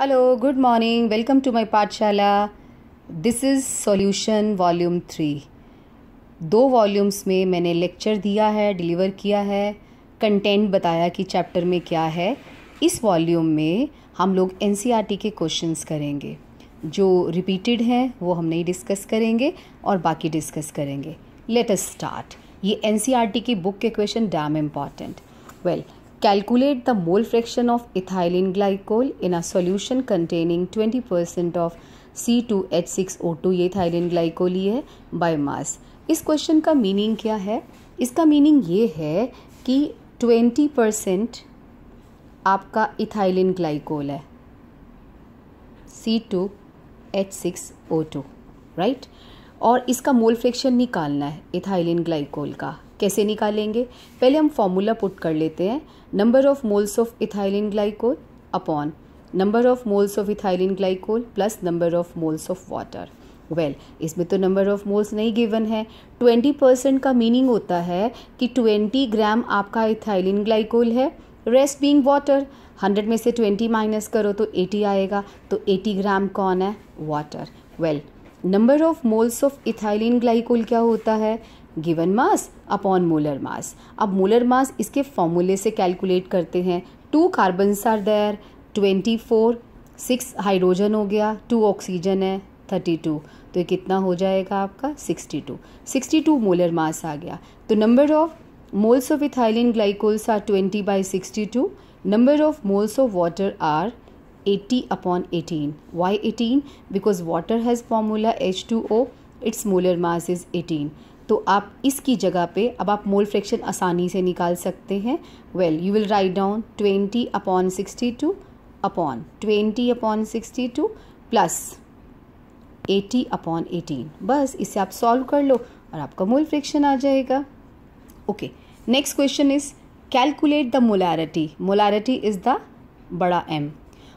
Hello good morning welcome to my Pathshala this is solution volume three दो volumes में मैंने lecture दिया है डिलीवर किया है कंटेंट बताया कि चैप्टर में क्या है इस वॉल्यूम में हम लोग एन e के क्वेश्चंस करेंगे जो रिपीटेड हैं वो हम नहीं डिस्कस करेंगे और बाकी डिस्कस करेंगे लेट अस स्टार्ट ये एन e की बुक के question damn important well well, calculate the mole fraction of ethylene glycol in a solution containing twenty percent of C two H six O two ये ethylene glycol ही है biomass इस question का meaning क्या है इसका meaning ये है कि ट्वेंटी परसेंट आपका इथाइलिन ग्लाइकोल है C two H six O two right और इसका मोल फ्रैक्शन निकालना है इथाइलिन ग्लाइकोल का कैसे निकालेंगे पहले हम फॉर्मूला पुट कर लेते हैं number of moles of ethylene glycol upon number of moles of ethylene glycol plus number of moles of water well well, इसमें तो नंबर ऑफ मोल्स नहीं गिवन है ट्वेंटी परसेंट का मीनिंग होता है कि ट्वेंटी ग्राम आपका इथाइलिन ग्लाइकोल है रेस्ट बींग वाटर हंड्रेड में से ट्वेंटी माइनस करो तो एटी आएगा तो एटी ग्राम कौन है water well number of moles of ethylene glycol क्या होता है given mass upon molar mass अब मोलर मास इसके फॉर्मूले से कैलकुलेट करते हैं two carbons are there twenty four six hydrogen हो गया टू ऑक्सीजन है थर्टी टू तो ये कितना हो जाएगा आपका sixty two sixty two molar mass आ गया तो number of moles of ethylene glycols are twenty by sixty to number of moles of water are upon eighteen Y eighteen because water has formula H two O it's molar mass is eighteen तो आप इसकी जगह पे अब आप mole fraction आसानी से निकाल सकते हैं well you will write down twenty upon sixty two upon twenty upon sixty two plus eighty upon eighteen बस इसे आप सॉल्व कर लो और आपका मोल फ्रैक्शन आ जाएगा okay next question is calculate the molarity molarity is the बड़ा M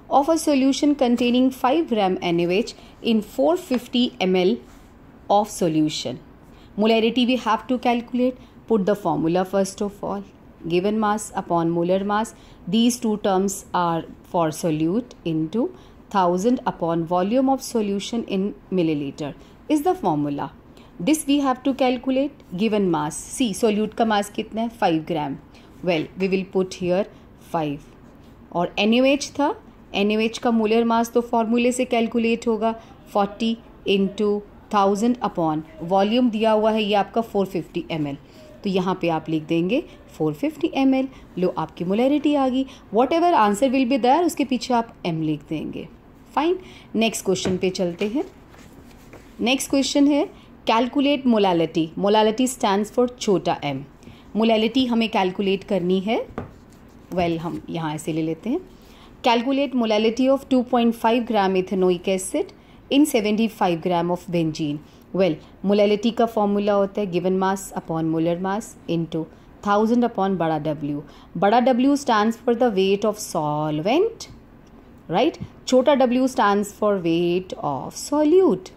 of a of a solution containing H in four fifty M L of solution molarity we have to calculate put the formula first of all given mass upon molar mass these two terms are for solute into thousand upon volume of solution in millilitre is the formula this we have to calculate given mass see solute का mass कितना है five gram well we will put here five और N U H था N U H का molar mass तो फॉर्मूले से calculate होगा forty into thousand upon volume दिया हुआ है ये आपका फोर फिफ्टी एम एल तो यहाँ पे आप लिख देंगे 450 फिफ्टी एम एल लो आपकी मोलैरिटी आ गई whatever answer will be there उसके पीछे आप एम लिख देंगे फाइन नेक्स्ट क्वेश्चन पे चलते हैं नेक्स्ट क्वेश्चन है calculate molality molality stand for छोटा एम मोलैलिटी हमें कैलकुलेट करनी है वेल well, हम यहाँ ऐसे ले लेते हैं calculate molality of 2.5 gram ethanoic acid seventy 75 gram of benzene well molality का फॉर्मूला होता है given mass upon molar mass into thousand upon बड़ा डब्ल्यू बड़ा W stand for the weight of solvent right छोटा W stand for weight of solute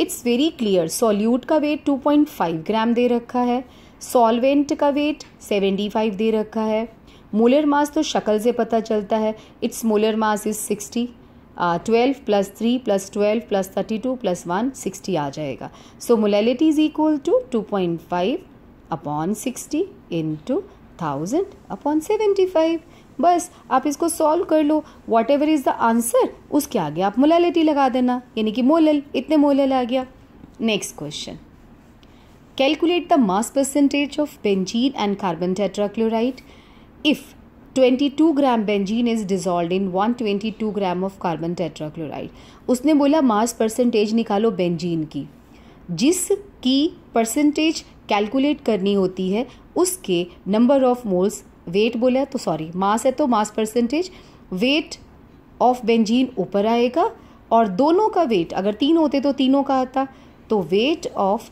it's very clear solute का weight 2.5 gram दे रखा है सॉल्वेंट का वेट 75 दे रखा है मोलर मास तो शक्ल से पता चलता है it's molar mass is sixty twelve plus three plus twelve plus thirty two plus one sixty आ जाएगा so molality is equal to two point five upon sixty into thousand upon seventy five बस आप इसको solve कर लो whatever is the answer उसके आगे आप मोलेलिटी लगा देना यानी कि मोलल इतने मोलल आ गया next question calculate the mass percentage of benzene and carbon tetrachloride if 22 gram benzene is dissolve in 122 gram of carbon tetrachloride उसने बोला मास परसेंटेज निकालो बेंजीन की जिस की परसेंटेज कैलकुलेट करनी होती है उसके नंबर ऑफ मोल्स वेट बोला तो सॉरी मास है तो mass percentage weight of benzene ऊपर आएगा और दोनों का वेट अगर तीन होते तो तीनों का आता तो weight of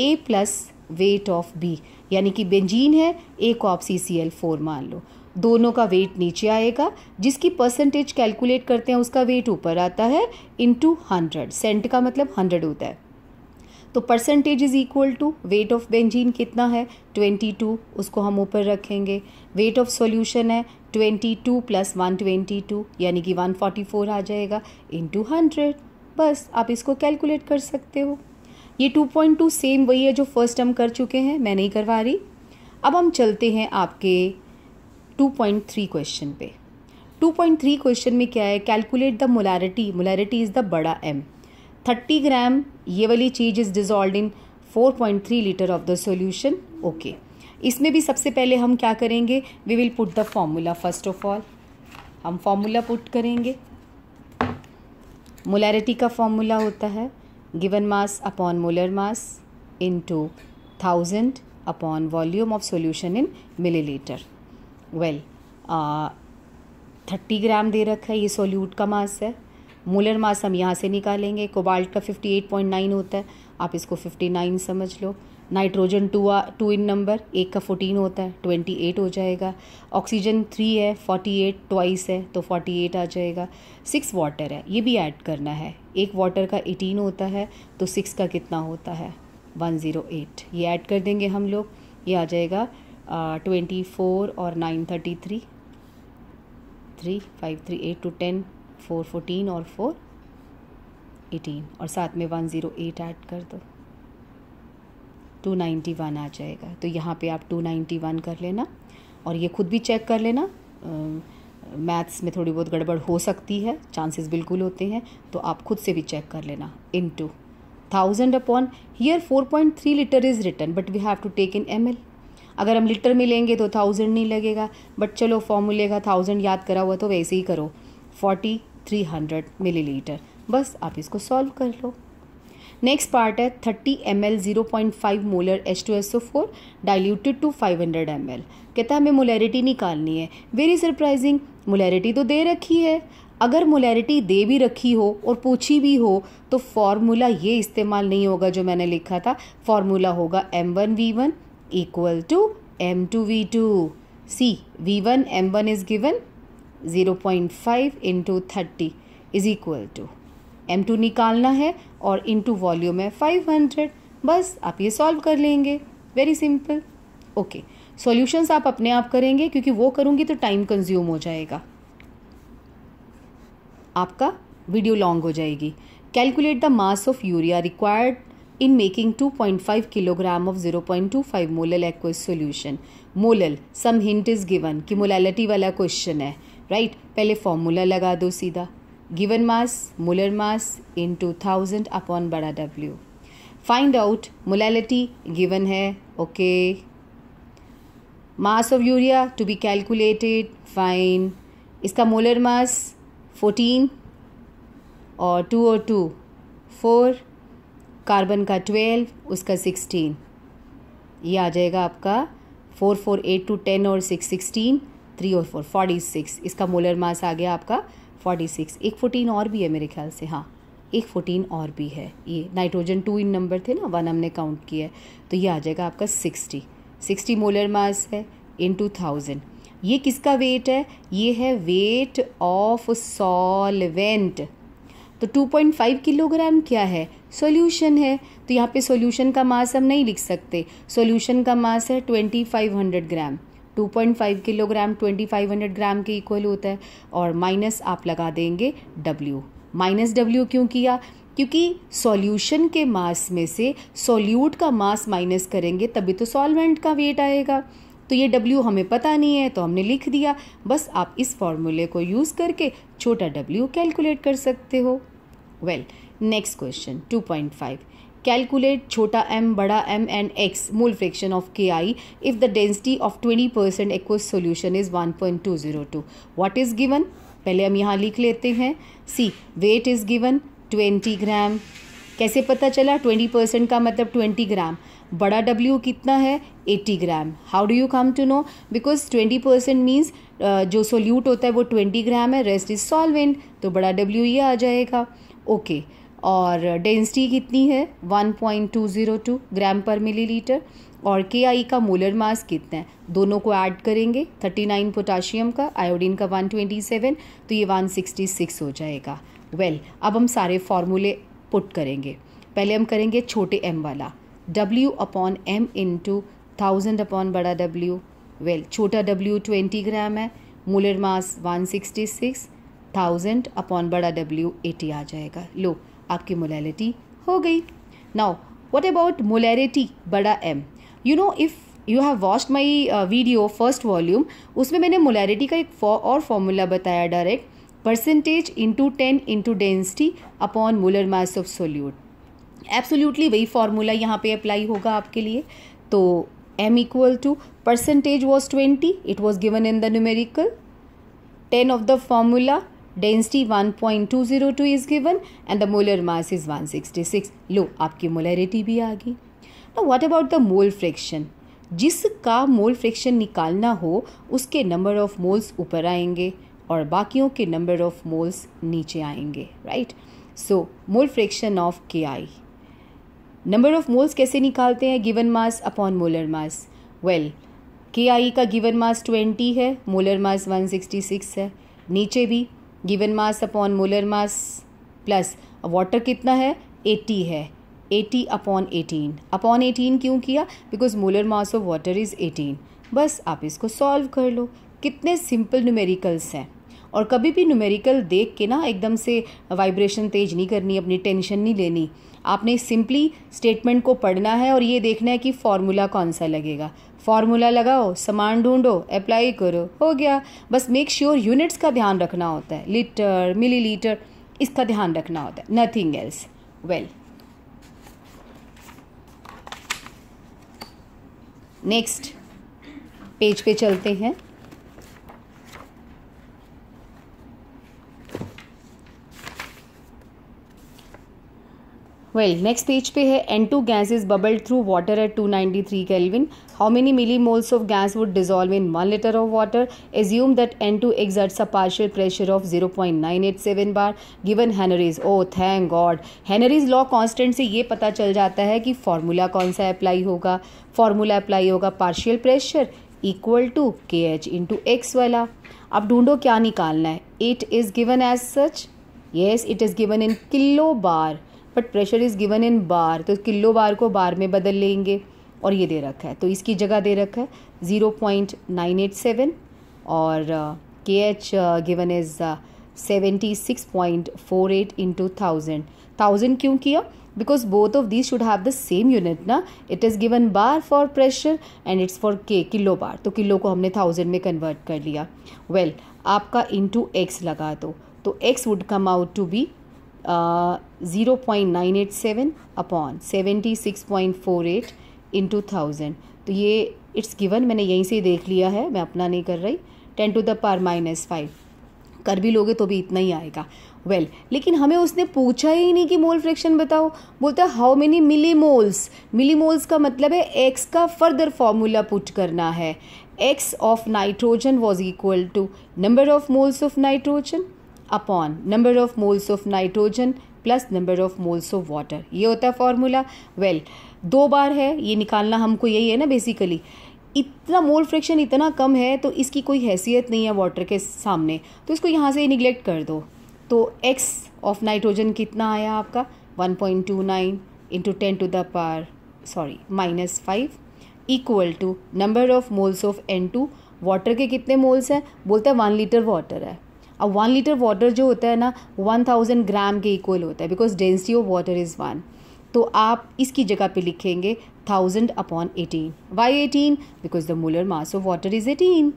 A plus weight of B यानी कि बेंजीन है ए को आप सी सी एल फोर मान लो दोनों का वेट नीचे आएगा जिसकी परसेंटेज कैलकुलेट करते हैं उसका वेट ऊपर आता है इंटू हंड्रेड सेंट का मतलब हंड्रेड होता है तो percentage is equal to weight of benzene कितना है ट्वेंटी टू उसको हम ऊपर रखेंगे वेट ऑफ सॉल्यूशन है twenty two plus one twenty two यानी कि वन फोर्टी फोर आ जाएगा इंटू हंड्रेड बस आप इसको कैलकुलेट कर सकते हो ये टू पॉइंट टू सेम वही है जो फर्स्ट हम कर चुके हैं मैं नहीं करवा रही अब हम चलते हैं आपके 2.3 क्वेश्चन पे 2.3 क्वेश्चन में क्या है calculate the molarity molarity is the बड़ा एम 30 ग्राम ये वाली चीज़ is dissolve in 4.3 litre of the solution okay इसमें भी सबसे पहले हम क्या करेंगे we will put the formula first of all हम फॉर्मूला पुट करेंगे मोलारिटी का फॉर्मूला होता है given mass upon molar mass into thousand upon volume of solution in millilitre well thirty gram दे रखा है ये सोल्यूट का मास है मूलर मास हम यहाँ से निकालेंगे कोबाल्ट का फिफ्टी एट पॉइंट नाइन होता है आप इसको फिफ्टी नाइन समझ लो नाइट्रोजन टू आ टू इन नंबर एक का फोर्टीन होता है ट्वेंटी एट हो जाएगा ऑक्सीजन थ्री है फोर्टी एट ट्वाइस है तो फोर्टी एट आ जाएगा सिक्स वाटर है ये भी ऐड करना है एक वाटर का एटीन होता है तो सिक्स का कितना होता है वन ज़ीरो एट ये ऐड कर देंगे हम लोग ये आ जाएगा ट्वेंटी फोर और nine thirty three three five three eight two ten four fourteen और फोर एटीन और साथ में वन ज़ीरो एट ऐड कर दो टू नाइन्टी वन आ जाएगा तो यहाँ पे आप टू नाइन्टी वन कर लेना और ये खुद भी चेक कर लेना मैथ्स में थोड़ी बहुत गड़बड़ हो सकती है चांसेस बिल्कुल होते हैं तो आप खुद से भी चेक कर लेना into thousand upon here four point three litre is written but we have to take in M L अगर हम लीटर में लेंगे तो थाउजेंड नहीं लगेगा बट चलो फॉर्मूले का थाउजेंड याद करा हुआ तो वैसे ही करो forty three hundred millilitre बस आप इसको सॉल्व कर लो नेक्स्ट पार्ट है thirty M L zero point five molar H two S O four diluted to five hundred M L कहता है हमें मोलैरिटी निकालनी है वेरी सरप्राइजिंग मोलैरिटी तो दे रखी है अगर मोलैरिटी दे भी रखी हो और पूछी भी हो तो फार्मूला ये इस्तेमाल नहीं होगा जो मैंने लिखा था फार्मूला होगा M one V one equal to M2 V2. See, V1 M1 is given 0.5 into 30 is equal to M2 निकालना है और into वॉल्यूम है 500. बस आप ये सॉल्व कर लेंगे वेरी सिंपल ओके सॉल्यूशंस आप अपने आप करेंगे क्योंकि वो करूँगी तो टाइम कंज्यूम हो जाएगा आपका वीडियो लॉन्ग हो जाएगी calculate the mass of urea required in making 2.5 kilogram of 0.25 molal aqueous solution. Molal some hint is given कि मोलैलिटी वाला क्वेश्चन है राइट right? पहले फॉर्मूला लगा दो सीधा given mass molar mass into thousand upon बड़ा W find out molality given है okay mass of urea to be calculated fine इसका मोलर मास फोर्टीन और टू और टू फोर कार्बन का ट्वेल्व उसका सिक्सटीन ये आ जाएगा आपका four four eight two ten और सिक्स सिक्सटीन थ्री और फोर फोर्टी सिक्स इसका मोलर मास आ गया आपका फोर्टी सिक्स एक फोर्टीन और भी है मेरे ख्याल से हाँ एक फोर्टीन और भी है ये नाइट्रोजन टू इन नंबर थे ना वन हमने काउंट किया है तो ये आ जाएगा आपका सिक्सटी सिक्सटी मोलर मास है इन टू थाउजेंड ये किसका वेट है ये है वेट ऑफ सॉलवेंट तो 2.5 किलोग्राम क्या है सॉल्यूशन है तो यहाँ पे सॉल्यूशन का मास हम नहीं लिख सकते सॉल्यूशन का मास है twenty five hundred gram two point five kilogram twenty five hundred gram के इक्वल होता है और माइनस आप लगा देंगे डब्ल्यू माइनस डब्ल्यू क्यों किया क्योंकि सॉल्यूशन के मास में से सॉल्यूट का मास माइनस करेंगे तभी तो सॉल्वेंट का वेट आएगा तो ये डब्ल्यू हमें पता नहीं है तो हमने लिख दिया बस आप इस फॉर्मूले को यूज़ करके छोटा डब्ल्यू कैलकुलेट कर सकते हो well well, next question 2.5 calculate छोटा एम बड़ा M and X mole fraction of K I if the density of 20 percent aqueous solution is 1.202 what is given पहले हम यहाँ लिख लेते हैं see weight is given 20 gram कैसे पता चला 20 परसेंट का मतलब 20 ग्राम बड़ा डब्ल्यू कितना है 80 gram how do you come to know because 20 percent means जो सोल्यूट होता है वो 20 ग्राम है रेस्ट इज सॉल्वेंट तो बड़ा डब्ल्यू ये आ जाएगा ओके okay. और डेंसिटी कितनी है 1.202 ग्राम पर मिलीलीटर और के आई का मोलर मास कितना है दोनों को ऐड करेंगे 39 पोटाशियम का आयोडीन का 127 तो ये 166 हो जाएगा वेल well, अब हम सारे फॉर्मूले पुट करेंगे पहले हम करेंगे छोटे एम वाला W upon M into thousand upon बड़ा डब्ल्यू वेल well, छोटा डब्ल्यू ट्वेंटी ग्राम है मोलर मास 166 थाउजेंड अपॉन बड़ा डब्ल्यू एटी आ जाएगा लो आपकी मोलैरिटी हो गई नाउ वट अबाउट मोलैरिटी बड़ा M you know if you have watched my video first volume उसमें मैंने मोलैरिटी का एक फॉ और फॉर्मूला बताया direct percentage into ten into density upon molar mass of solute absolutely वही फार्मूला यहाँ पे अप्लाई होगा आपके लिए तो m equal to percentage was twenty it was given in the numerical ten of the formula density 1.202 is given and the molar mass is 166 लो आपकी molarity भी आ गई तो what about the mole fraction जिसका मोल फ्रैक्शन निकालना हो उसके नंबर ऑफ मोल्स ऊपर आएंगे और बाकियों के नंबर ऑफ मोल्स नीचे आएंगे right so mole fraction of K I number of moles कैसे निकालते हैं given mass upon molar mass well K I का गिवन मास 20 है मोलर मास 166 है नीचे भी given mass upon molar mass plus water कितना है 80 है 80 अपॉन 18 अपॉन 18 क्यों किया because molar mass of water is 18 बस आप इसको सॉल्व कर लो कितने सिंपल न्यूमेरिकल्स हैं और कभी भी न्यूमेरिकल देख के ना एकदम से वाइब्रेशन तेज नहीं करनी अपनी टेंशन नहीं लेनी आपने सिंपली स्टेटमेंट को पढ़ना है और ये देखना है कि फॉर्मूला कौन सा लगेगा फॉर्मूला लगाओ सामान ढूंढो अप्लाई करो हो गया बस मेक श्योर यूनिट्स का ध्यान रखना होता है लीटर मिलीलीटर इसका ध्यान रखना होता है nothing else well next page पे चलते हैं वेल नेक्स्ट पेज पे है N two gas is bubbled through water at 293 ninety three kelvin how many milli moles of gas would dissolve in one litre of water assume that N two exerts a partial pressure of zero point nine eight seven bar given Henry's oh thank God Henry's law constant से ये पता चल जाता है कि formula कौन सा apply होगा फॉर्मूला अप्लाई होगा partial pressure equal to K H into x वाला अब ढूंढो क्या निकालना है it is given as such yes it is given in kilo bar but pressure is given in bar तो किलो बार को बार में बदल लेंगे और ये दे रखा है तो इसकी जगह दे रखा है zero point nine eight seven और K H given is seventy six point four eight into thousand thousand क्यों किया because both of this should have the same unit ना it is given bar for pressure and it's for K kilo bar तो kilo को हमने thousand में convert कर लिया well well, आपका इंटू एक्स लगा दो तो x would come out to be zero point nine eight seven upon seventy six point four in into thousand तो ये इट्स गिवन मैंने यहीं से ही देख लिया है मैं अपना नहीं कर रही ten to the power minus five कर भी लोगे तो भी इतना ही आएगा वेल well, लेकिन हमें उसने पूछा ही नहीं कि मोल फ्रैक्शन बताओ बोलता है how many milli moles milli moles का मतलब है एक्स का फर्दर फॉर्मूला पुट करना है x of nitrogen was equal to number of moles of nitrogen upon number of moles of nitrogen plus number of moles of water ये होता है formula well well, दो बार है ये निकालना हमको यही है ना बेसिकली इतना मोल फ्रैक्शन इतना कम है तो इसकी कोई हैसियत नहीं है वाटर के सामने तो इसको यहाँ से ही निगलेक्ट कर दो तो एक्स ऑफ नाइट्रोजन कितना आया आपका 1.29 point two nine into ten to the power sorry minus five equal to number of moles of N two water के कितने मोल्स हैं बोलता है वन लीटर वाटर है अब वन लीटर वाटर जो होता है ना वन थाउजेंड ग्राम के इक्वल होता है because density of water is one तो आप इसकी जगह पे लिखेंगे thousand upon eighteen Y eighteen because the molar mass of water is eighteen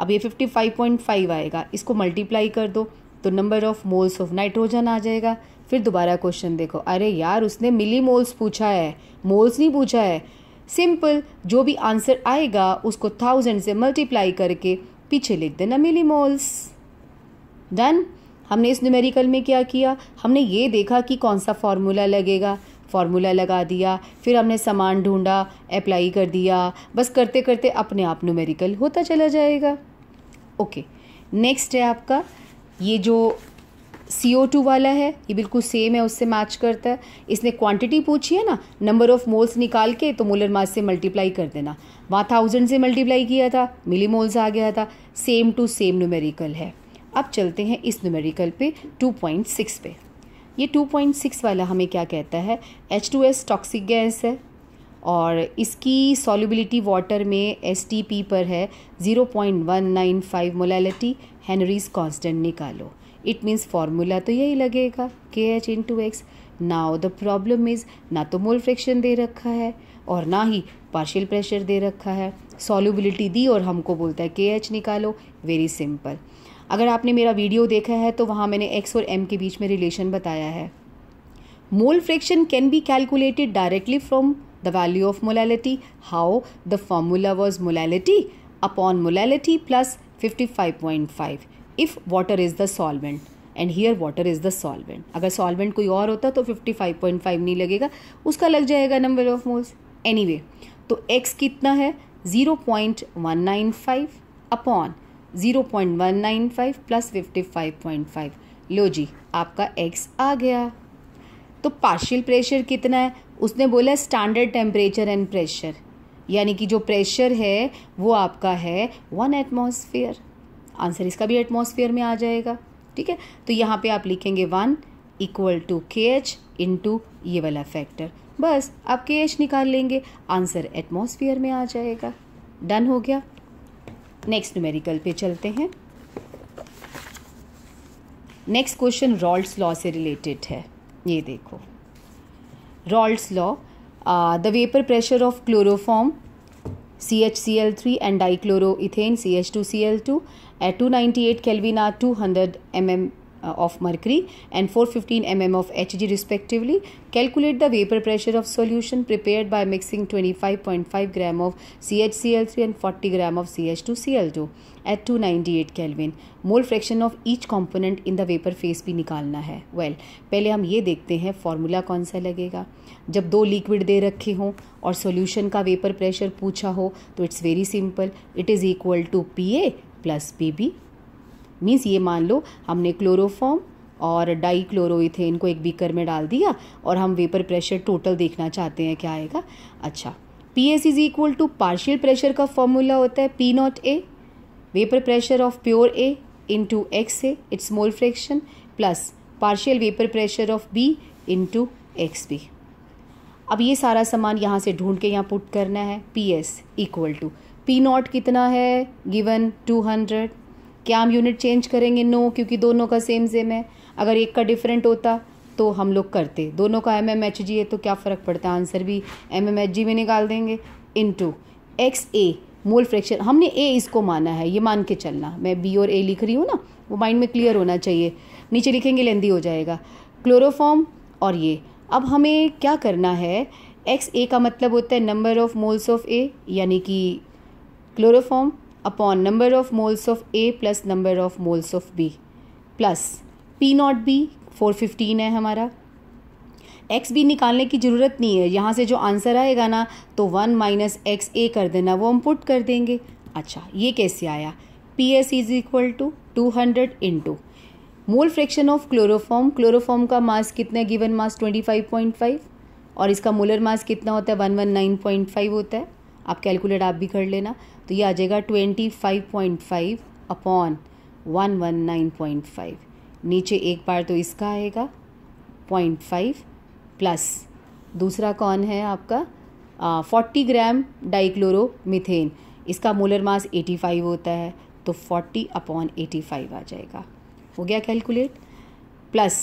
अब ये फिफ्टी फाइव पॉइंट फाइव आएगा इसको मल्टीप्लाई कर दो तो number of moles of nitrogen आ जाएगा फिर दोबारा क्वेश्चन देखो अरे यार उसने मिली मोल्स पूछा है मोल्स नहीं पूछा है सिंपल जो भी आंसर आएगा उसको थाउजेंड से मल्टीप्लाई करके पीछे लिख देना मिली मोल्स डन हमने इस न्यूमेरिकल में क्या किया हमने ये देखा कि कौन सा फार्मूला लगेगा फार्मूला लगा दिया फिर हमने सामान ढूंढा अप्लाई कर दिया बस करते करते अपने आप न्यूमेरिकल होता चला जाएगा ओके नेक्स्ट है आपका ये जो सी ओ टू वाला है ये बिल्कुल सेम है उससे मैच करता है इसने क्वांटिटी पूछी है ना नंबर ऑफ मोल्स निकाल के तो मोलर मास से मल्टीप्लाई कर देना वहाँ थाउजेंड से मल्टीप्लाई किया था मिली मोल्स आ गया था सेम टू सेम न्यूमेरिकल है अब चलते हैं इस न्यूमेरिकल पे 2.6 पे ये 2.6 वाला हमें क्या कहता है H two S toxic gas है और इसकी सॉल्युबिलिटी वाटर में एस टी पी पर है 0.195 मोलैलिटी हेनरीज कॉन्स्टेंट निकालो इट मीन्स फार्मूला तो यही लगेगा K H into x now the problem is ना तो मोल फ्रैक्शन दे रखा है और ना ही पार्शियल प्रेशर दे रखा है सॉल्युबिलिटी दी और हमको बोलता है के एच निकालो वेरी सिंपल अगर आपने मेरा वीडियो देखा है तो वहाँ मैंने एक्स और एम के बीच में रिलेशन बताया है mole fraction can be calculated directly from the value of molality how the formula was molality fifty five point five if water is the solvent and here water is the solvent अगर solvent कोई और होता तो fifty five point five नहीं लगेगा उसका लग जाएगा number of moles anyway तो एक्स कितना है zero point one nine five upon zero point one nine five plus fifty five point five लो जी आपका एक्स आ गया तो पार्शियल प्रेशर कितना है उसने बोला स्टैंडर्ड टेम्परेचर एंड प्रेशर यानी कि जो प्रेशर है वो आपका है वन एटमॉस्फेयर आंसर इसका भी एटमॉस्फेयर में आ जाएगा ठीक है तो यहाँ पे आप लिखेंगे one equal to K H two ये वाला फैक्टर बस आप के एच निकाल लेंगे आंसर एटमॉस्फेयर में आ जाएगा डन हो गया नेक्स्ट न्यूमेरिकल पे चलते हैं नेक्स्ट क्वेश्चन रॉल्ट्स लॉ से रिलेटेड है ये देखो Raoult's law the vapour pressure of chloroform C H C L three and dichloroethane C H two C L two at two ninety eight kelvin are two hundred M M uh, of mercury and 415 mm of Hg respectively. Calculate the vapor pressure of solution prepared by mixing 25.5 gram of CHCl3 and 40 gram of CH2Cl2 at 298 Kelvin. mole fraction of each component in the vapor phase bhi nikalna hai well, pehle hum ye dekhte hain formula kaun sa lagega jab do liquid de rakhe ho aur solution ka vapor pressure pucha ho to it's very simple it is equal to pa plus pb means ये मान लो हमने chloroform और die chloroethane को एक beaker में डाल दिया और हम वेपर प्रेशर टोटल देखना चाहते हैं क्या आएगा अच्छा p s is equal to partial pressure का फॉर्मूला होता है p not A vapour pressure of pure A into x A it's mole fraction plus partial vapour pressure of B into x B अब ये सारा सामान यहाँ से ढूंढ के यहाँ पुट करना है p s equal to p not कितना है गिवन टू हंड्रेड क्या हम यूनिट चेंज करेंगे नो क्योंकि दोनों का सेम सेम है अगर एक का डिफरेंट होता तो हम लोग करते दोनों का एम एम एच जी है तो क्या फ़र्क पड़ता है आंसर भी एम एम एच जी में निकाल देंगे into x A mole fraction हमने ए इसको माना है ये मान के चलना मैं बी और ए लिख रही हूँ ना वो माइंड में क्लियर होना चाहिए नीचे लिखेंगे लेंदी हो जाएगा क्लोरोफॉर्म और ये अब हमें क्या करना है एक्स ए का मतलब होता है number of moles of A यानी कि chloroform upon number of moles of A plus number of moles of B plus p not B four fifteen है हमारा एक्स भी निकालने की ज़रूरत नहीं है यहाँ से जो आंसर आएगा ना तो वन माइनस एक्स ए कर देना वो हम पुट कर देंगे अच्छा ये कैसे आया p s is equal to two hundred into mole fraction of chloroform chloroform का मास कितना है given mass twenty five point five और इसका मोलर मास कितना होता है one one nine point five होता है आप कैलकुलेट आप भी कर लेना तो ये आ जाएगा twenty five point five upon one one nine point five नीचे एक बार तो इसका आएगा पॉइंट फाइव प्लस दूसरा कौन है आपका फोर्टी ग्राम मिथेन इसका मोलर मास एटी फाइव होता है तो फोर्टी अपॉन एटी फाइव आ जाएगा हो गया calculate plus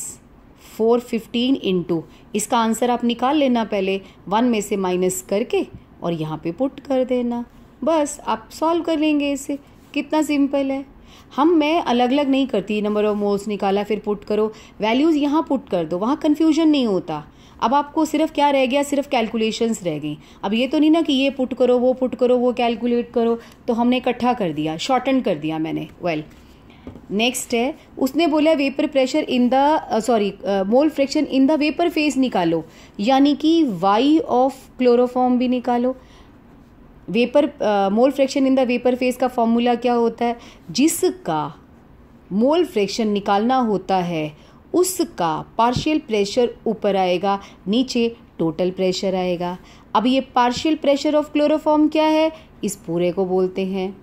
four fifteen into इसका आंसर आप निकाल लेना पहले वन में से माइनस करके और यहाँ पे पुट कर देना बस आप सॉल्व कर लेंगे इसे कितना सिंपल है हम मैं अलग अलग नहीं करती नंबर ऑफ मोल्स निकाला फिर पुट करो वैल्यूज़ यहाँ पुट कर दो वहाँ कन्फ्यूजन नहीं होता अब आपको सिर्फ क्या रह गया सिर्फ कैलकुलेशंस रह गई अब ये तो नहीं ना कि ये पुट करो वो पुट करो वो कैलकुलेट करो तो हमने इकट्ठा कर दिया शॉर्टन कर दिया मैंने वेल नेक्स्ट है उसने बोला vapour pressure in the sorry mole fraction in the vapour phase निकालो यानी कि वाई ऑफ क्लोरोफॉर्म भी निकालो vapour mole fraction in the vapour phase का फॉर्मूला क्या होता है जिसका मोल फ्रैक्शन निकालना होता है उसका पार्शियल प्रेशर ऊपर आएगा नीचे टोटल प्रेशर आएगा अब ये पार्शियल प्रेशर ऑफ क्लोरोफॉर्म क्या है इस पूरे को बोलते हैं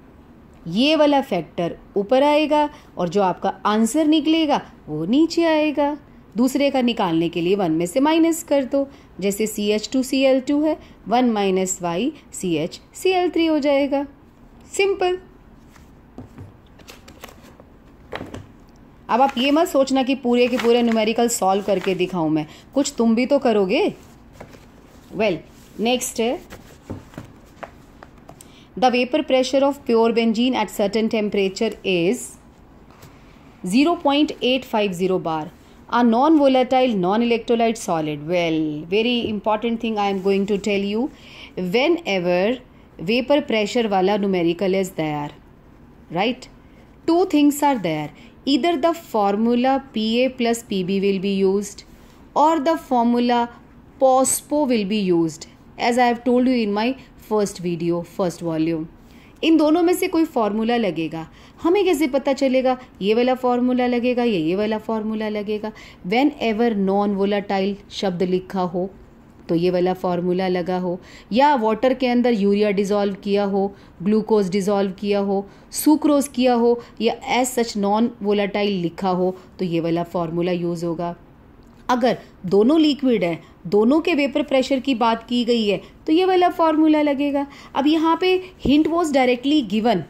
ये वाला फैक्टर ऊपर आएगा और जो आपका आंसर निकलेगा वो नीचे आएगा दूसरे का निकालने के लिए वन में से माइनस कर दो तो। जैसे C H two C L two है one minus Y C H C L three हो जाएगा सिंपल अब आप ये मत सोचना कि पूरे के पूरे न्यूमेरिकल सॉल्व करके दिखाऊं मैं कुछ तुम भी तो करोगे वेल नेक्स्ट है the vapour pressure of pure benzene at certain temperature is 0.850 bar are non-volatile non-electrolyte solid well very important thing i am going to tell you whenever vapor pressure wala numerical is there right two things are there either the formula pa plus pb will be used or the formula pospo will be used as i have told you in my first video first volume इन दोनों में से कोई formula लगेगा हमें कैसे पता चलेगा ये वाला फार्मूला लगेगा या ये वाला फार्मूला लगेगा वेन एवर नॉन वोलाटाइल शब्द लिखा हो तो ये वाला फार्मूला लगा हो या वाटर के अंदर यूरिया डिज़ोल्व किया हो ग्लूकोज डिज़ोल्व किया हो सुक्रोज किया हो या एज सच नॉन वोलाटाइल लिखा हो तो ये वाला फार्मूला यूज़ होगा अगर दोनों लिक्विड हैं दोनों के वेपर प्रेशर की बात की गई है तो ये वाला फॉर्मूला लगेगा अब यहाँ पे hint was directly given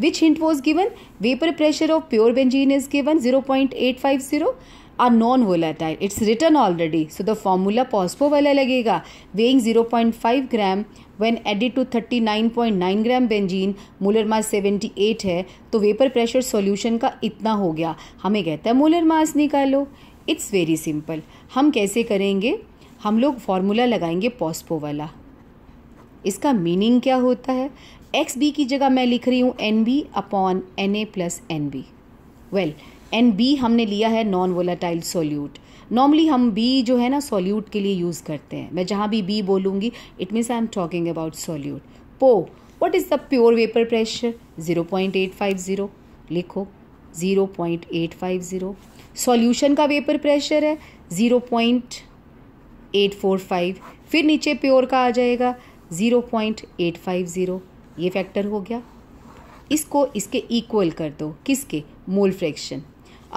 which hint was given vapour pressure of pure benzene is given zero point eight five zero are non volatile it's written already so the formula पॉस्पो वाला लगेगा weighing zero point five gram when added to thirty nine point nine gram benzene molar mass seventy eight है तो vapour pressure solution का इतना हो गया हमें कहता है मोलर मास निकालो इट्स वेरी सिंपल हम कैसे करेंगे हम लोग फॉर्मूला लगाएंगे पॉस्पो वाला इसका मीनिंग क्या होता है एक्स बी की जगह मैं लिख रही हूँ N B upon N A plus N B well N B हमने लिया है नॉन वोलाटाइल सोल्यूट नॉर्मली हम बी जो है ना सोल्यूट के लिए यूज़ करते हैं मैं जहाँ भी बी बोलूँगी it means I am talking about solute पो what is the pure vapour pressure zero point eight five zero लिखो zero point eight five zero solution का वेपर प्रेशर है zero point eight four five फिर नीचे pure का आ जाएगा zero point eight five zero ये फैक्टर हो गया इसको इसके इक्वल कर दो किसके मोल फ्रैक्शन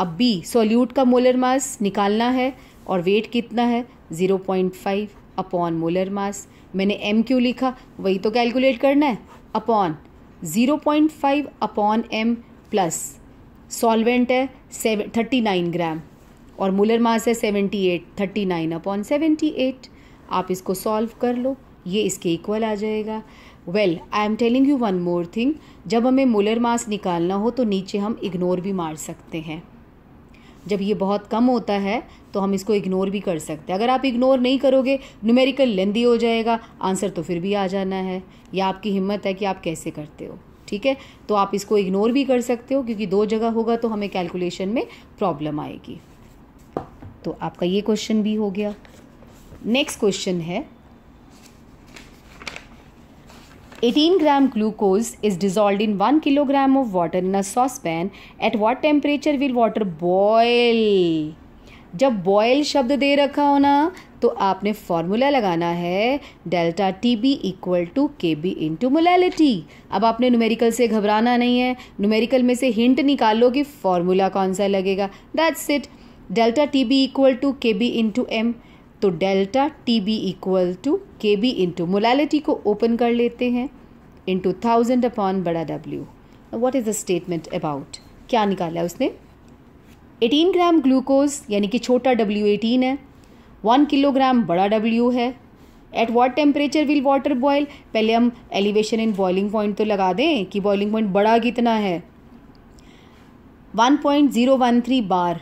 अब बी सॉल्यूट का मोलर मास निकालना है और वेट कितना है zero point five upon molar mass मैंने एम क्यू लिखा वही तो कैलकुलेट करना है upon zero point five upon M plus solvent है थर्टी नाइन ग्राम और मुलर मास है seventy eight thirty nine upon seventy eight आप इसको सॉल्व कर लो ये इसके इक्वल आ जाएगा well I am telling you one more thing जब हमें मोलर मास निकालना हो तो नीचे हम इग्नोर भी मार सकते हैं जब ये बहुत कम होता है तो हम इसको इग्नोर भी कर सकते हैं अगर आप इग्नोर नहीं करोगे न्यूमेरिकल लेंदी हो जाएगा आंसर तो फिर भी आ जाना है या आपकी हिम्मत है कि आप कैसे करते हो ठीक है तो आप इसको इग्नोर भी कर सकते हो क्योंकि दो जगह होगा तो हमें कैलकुलेशन में प्रॉब्लम आएगी तो आपका ये क्वेश्चन भी हो गया नेक्स्ट क्वेश्चन है 18 glucose is is in one kilogram of water in a saucepan at what temperature will water boil जब बॉयल शब्द दे रखा हो ना तो आपने फॉर्मूला लगाना है delta T B equal to K B into molality अब आपने न्यूमेरिकल से घबराना नहीं है न्यूमेरिकल में से हिंट निकाल लो कि फॉर्मूला कौन सा लगेगा that's it delta T B equal to K B into M तो delta T B equal to K B into molality को ओपन कर लेते हैं इंटू थाउजेंड अपॉन बड़ा W what is the statement about क्या निकाला उसने 18 ग्राम ग्लूकोज यानी कि छोटा डब्ल्यू एटीन है वन किलोग्राम बड़ा डब्ल्यू है at what temperature will water boil पहले हम एलिवेशन इन बॉइलिंग पॉइंट तो लगा दें कि बॉइलिंग पॉइंट बड़ा कितना है one one point zero three bar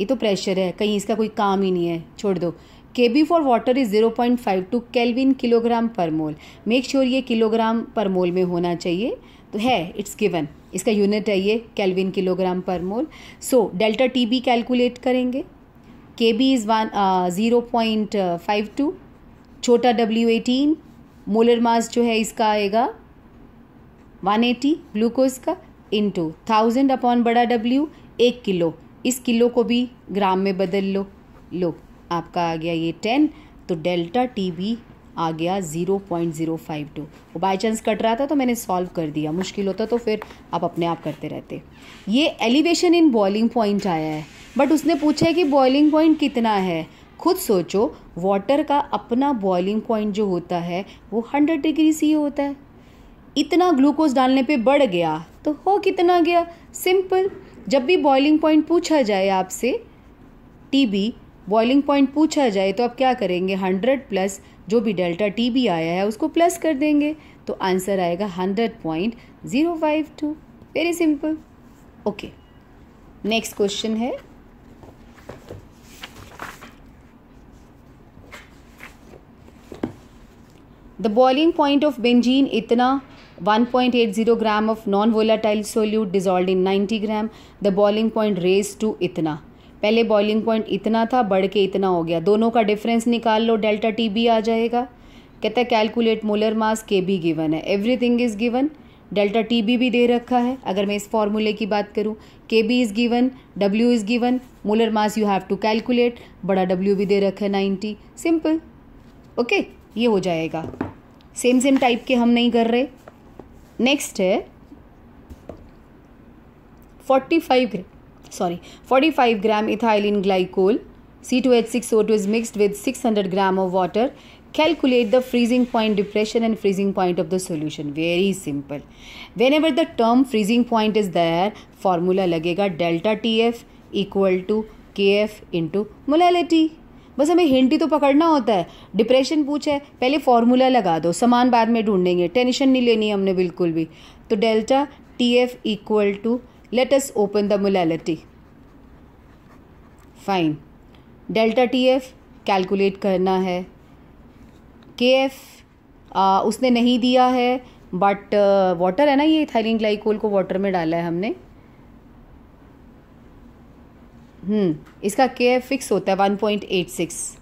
ये तो प्रेशर है कहीं इसका कोई काम ही नहीं है छोड़ दो K B for water is zero point five two kelvin kilogram per mole make sure ये किलोग्राम पर मोल में होना चाहिए तो है इट्स गिवन इसका यूनिट है ये kelvin kilogram per mole so delta T B calculate करेंगे K B is one zero point five two छोटा डब्ल्यू एटीन मोलर मास जो है इसका आएगा वन एटी ग्लूकोज का इंटू थाउजेंड अपॉन बड़ा डब्ल्यू एक किलो इस किलो को भी ग्राम में बदल लो लो आपका आ गया ये टेन तो डेल्टा टी बी आ गया zero point zero five two वो बाई चांस कट रहा था तो मैंने सॉल्व कर दिया मुश्किल होता तो फिर आप अपने आप करते रहते ये एलिवेशन इन बॉइलिंग पॉइंट आया है बट उसने पूछा है कि बॉइलिंग पॉइंट कितना है खुद सोचो वाटर का अपना बॉइलिंग पॉइंट जो होता है वो हंड्रेड डिग्री सी होता है इतना ग्लूकोज डालने पे बढ़ गया तो हो कितना गया सिंपल जब भी बॉइलिंग पॉइंट पूछा जाए आपसे टीबी बॉइलिंग पॉइंट पूछा जाए तो आप क्या करेंगे हंड्रेड प्लस जो भी डेल्टा टी बी आया है उसको प्लस कर देंगे तो आंसर आएगा hundred point zero five two very simple okay next question है the boiling point of benzene इतना 1.80 gram of non volatile solute dissolved in 90 gram the boiling point raise to इतना पहले बॉइलिंग पॉइंट इतना था बढ़ के इतना हो गया दोनों का डिफरेंस निकाल लो डेल्टा टी बी आ जाएगा कहता है calculate molar mass K B given है everything is given delta T B भी दे रखा है अगर मैं इस फॉर्मूले की बात करूं K B is given W is given molar mass you have to calculate बड़ा डब्ल्यू भी दे रखा है नाइन्टी सिंपल ओके ये हो जाएगा सेम सेम टाइप के हम नहीं कर रहे नेक्स्ट है forty five sorry forty five gram ethylene glycol C two H six O two is mixed with six hundred gram of water calculate the freezing point depression and freezing point of the solution very simple whenever the term freezing point is there formula लगेगा delta T F equal to K F into molality बस हमें hint ही तो पकड़ना होता है depression पूछे पहले formula लगा दो सामान बाद में ढूंढेंगे टेंशन नहीं लेनी हमने बिल्कुल भी तो delta T F equal to let us open the molality fine delta T F calculate करना है के एफ उसने नहीं दिया है बट वाटर है ना ये थाइलिन ग्लाइकोल को वाटर में डाला है हमने हम्म, इसका के फिक्स होता है वन पॉइंट एट सिक्स